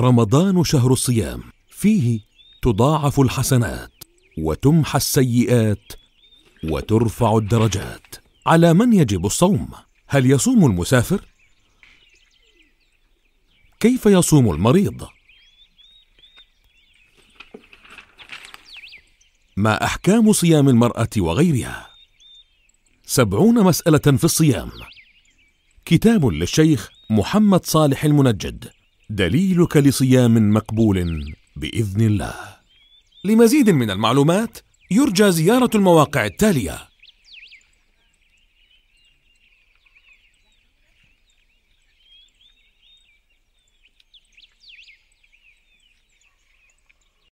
رمضان شهر الصيام فيه تضاعف الحسنات وتمحى السيئات وترفع الدرجات على من يجب الصوم هل يصوم المسافر كيف يصوم المريض ما احكام صيام المراه وغيرها سبعون مساله في الصيام كتاب للشيخ محمد صالح المنجد دليلك لصيام مقبول باذن الله لمزيد من المعلومات يرجى زياره المواقع التاليه